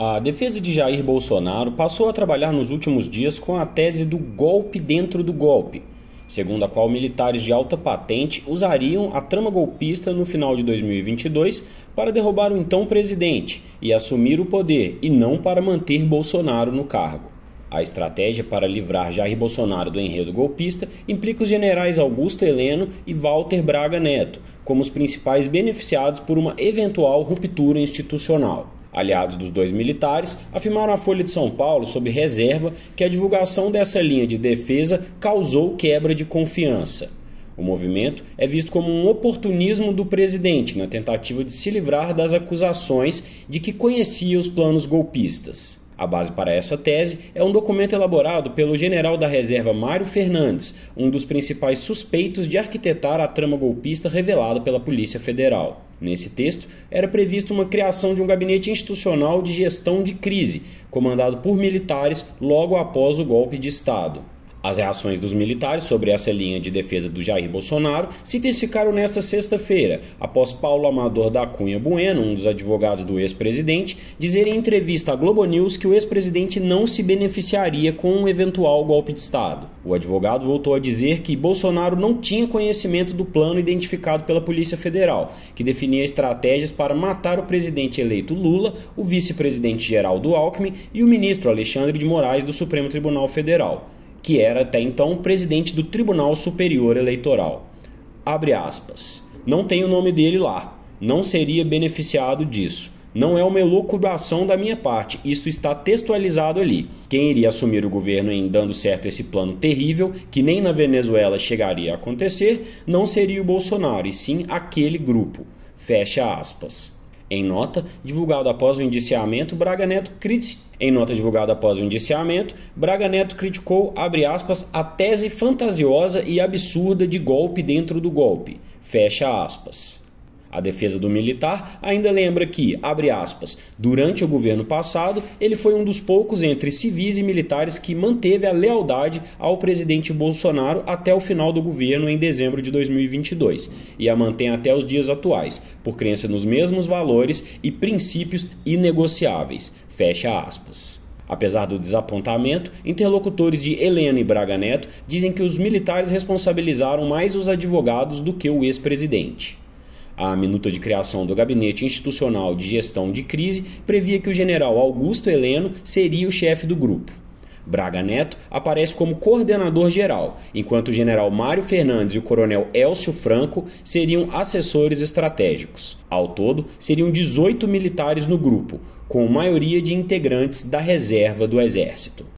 A defesa de Jair Bolsonaro passou a trabalhar nos últimos dias com a tese do golpe dentro do golpe, segundo a qual militares de alta patente usariam a trama golpista no final de 2022 para derrubar o então presidente e assumir o poder, e não para manter Bolsonaro no cargo. A estratégia para livrar Jair Bolsonaro do enredo golpista implica os generais Augusto Heleno e Walter Braga Neto como os principais beneficiados por uma eventual ruptura institucional. Aliados dos dois militares afirmaram à Folha de São Paulo, sob reserva, que a divulgação dessa linha de defesa causou quebra de confiança. O movimento é visto como um oportunismo do presidente na tentativa de se livrar das acusações de que conhecia os planos golpistas. A base para essa tese é um documento elaborado pelo general da reserva Mário Fernandes, um dos principais suspeitos de arquitetar a trama golpista revelada pela Polícia Federal. Nesse texto, era previsto uma criação de um gabinete institucional de gestão de crise, comandado por militares logo após o golpe de Estado. As reações dos militares sobre essa linha de defesa do Jair Bolsonaro se intensificaram nesta sexta-feira, após Paulo Amador da Cunha Bueno, um dos advogados do ex-presidente, dizer em entrevista à Globo News que o ex-presidente não se beneficiaria com um eventual golpe de Estado. O advogado voltou a dizer que Bolsonaro não tinha conhecimento do plano identificado pela Polícia Federal, que definia estratégias para matar o presidente eleito Lula, o vice-presidente Geraldo Alckmin e o ministro Alexandre de Moraes do Supremo Tribunal Federal que era até então presidente do Tribunal Superior Eleitoral. Abre aspas. Não tem o nome dele lá. Não seria beneficiado disso. Não é uma elucubração da minha parte, isto está textualizado ali. Quem iria assumir o governo em dando certo esse plano terrível, que nem na Venezuela chegaria a acontecer, não seria o Bolsonaro, e sim aquele grupo. Fecha aspas. Em nota divulgada após o indiciamento, Braga Neto criticou em nota divulgada após o indiciamento, Braga Neto criticou, aspas, a tese fantasiosa e absurda de golpe dentro do golpe, fecha aspas. A defesa do militar ainda lembra que, abre aspas, durante o governo passado, ele foi um dos poucos entre civis e militares que manteve a lealdade ao presidente Bolsonaro até o final do governo em dezembro de 2022 e a mantém até os dias atuais, por crença nos mesmos valores e princípios inegociáveis. Fecha aspas. Apesar do desapontamento, interlocutores de Helena e Braga Neto dizem que os militares responsabilizaram mais os advogados do que o ex-presidente. A minuta de criação do Gabinete Institucional de Gestão de Crise previa que o general Augusto Heleno seria o chefe do grupo. Braga Neto aparece como coordenador geral, enquanto o general Mário Fernandes e o coronel Elcio Franco seriam assessores estratégicos. Ao todo, seriam 18 militares no grupo, com maioria de integrantes da reserva do Exército.